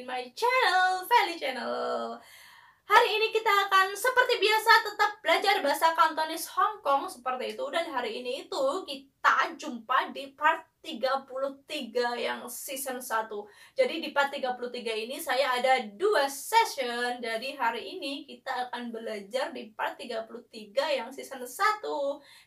in my channel, Feli Channel. Hari ini kita akan seperti biasa tetap belajar bahasa Kantonis Hong Kong seperti itu dan hari ini itu kita jumpa di part 33 yang season 1 Jadi di part 33 ini saya ada dua session Jadi hari ini kita akan belajar di part 33 yang season 1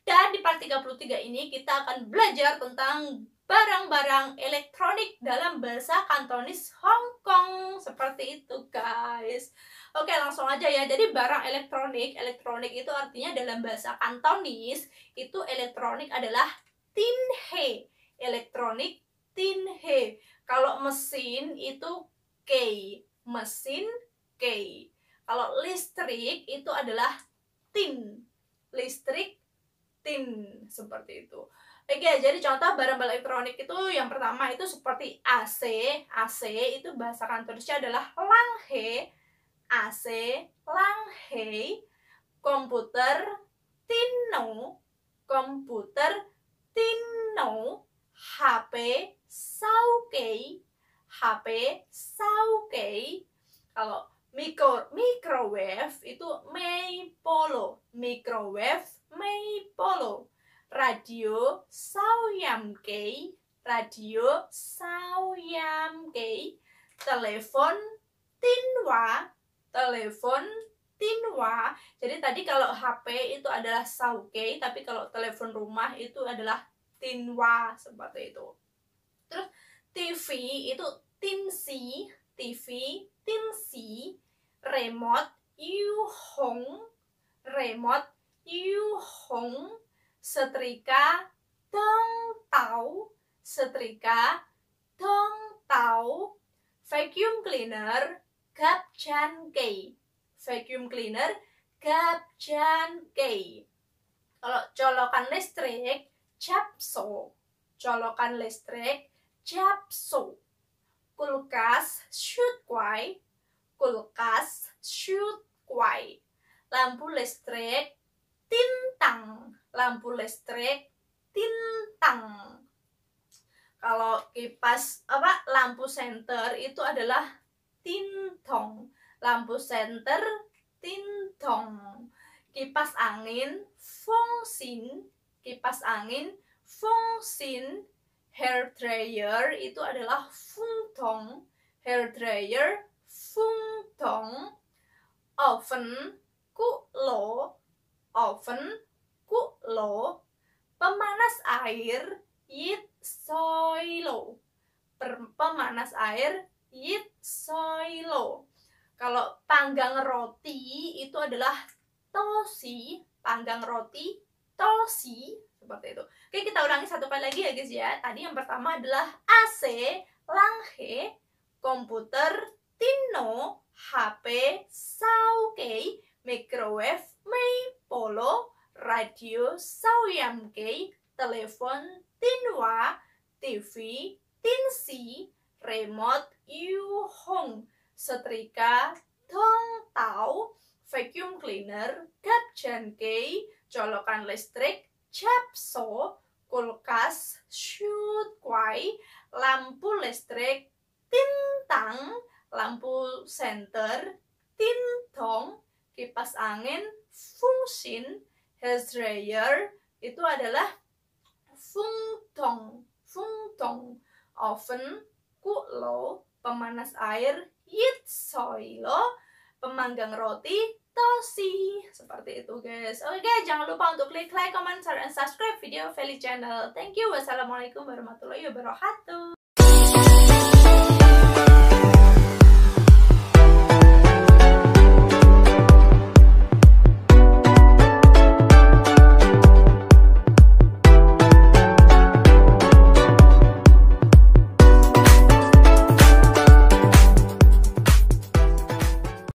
Dan di part 33 ini kita akan belajar tentang barang-barang elektronik dalam bahasa Kantonis Hong Kong seperti itu guys oke langsung aja ya jadi barang elektronik elektronik itu artinya dalam bahasa Kantonis itu elektronik adalah tin he elektronik tin h Kalau mesin itu K, mesin K. Kalau listrik itu adalah tin. Listrik tin seperti itu. Oke, jadi contoh barang barang elektronik itu yang pertama itu seperti AC. AC itu bahasa kantornya adalah langhe. AC, langhe. Komputer, tinno, Komputer, tinno, HP sau kei, HP sau kei. Kalau micro microwave itu mei polo, microwave mei polo. Radio sau yam kei, radio sau yam kei. Telepon tinwa, telepon tinwa. Jadi tadi kalau HP itu adalah sauke, tapi kalau telepon rumah itu adalah tinwa seperti itu. Terus TV itu tinsi, TV, tinsi, remote, yuhong, remote, yuhong, setrika, tong tau, setrika, tong tau, vacuum cleaner, gap Chan kei, vacuum cleaner, gap Chan kei. Kalau colokan listrik capso, colokan listrik, capso, kulkas, shoot kuai, kulkas, shoot kuai, lampu listrik, tintang, lampu listrik, tintang. Kalau kipas apa lampu senter itu adalah tintong, lampu senter tintong. Kipas angin fungsin kipas angin, fungsin hair dryer itu adalah fungtong, hair dryer fungtong, oven ku lo, oven ku lo, pemanas air yit soilo, pemanas air yit soilo. Kalau panggang roti itu adalah tosi, panggang roti torsi seperti itu. Oke, kita ulangi satu kali lagi ya guys ya. Tadi yang pertama adalah AC, Langhe, komputer, Tino, HP, sauke, microwave, Mei, Polo, radio, Sauyamkei, telepon, Tinwa, TV, Tinsi, remote, Yuhong, setrika, Tong Tao, vacuum cleaner, Gap colokan listrik, cepso, kulkas, shoot kuai, lampu listrik, tintang, lampu senter, tintong, kipas angin, fungsin, hair dryer, itu adalah fungtong, fungtong, oven, kulo, pemanas air, yitsoilo, pemanggang roti, Tosi gitu seperti itu guys oke okay, jangan lupa untuk klik like comment share dan subscribe video Feli channel thank you wassalamualaikum warahmatullahi wabarakatuh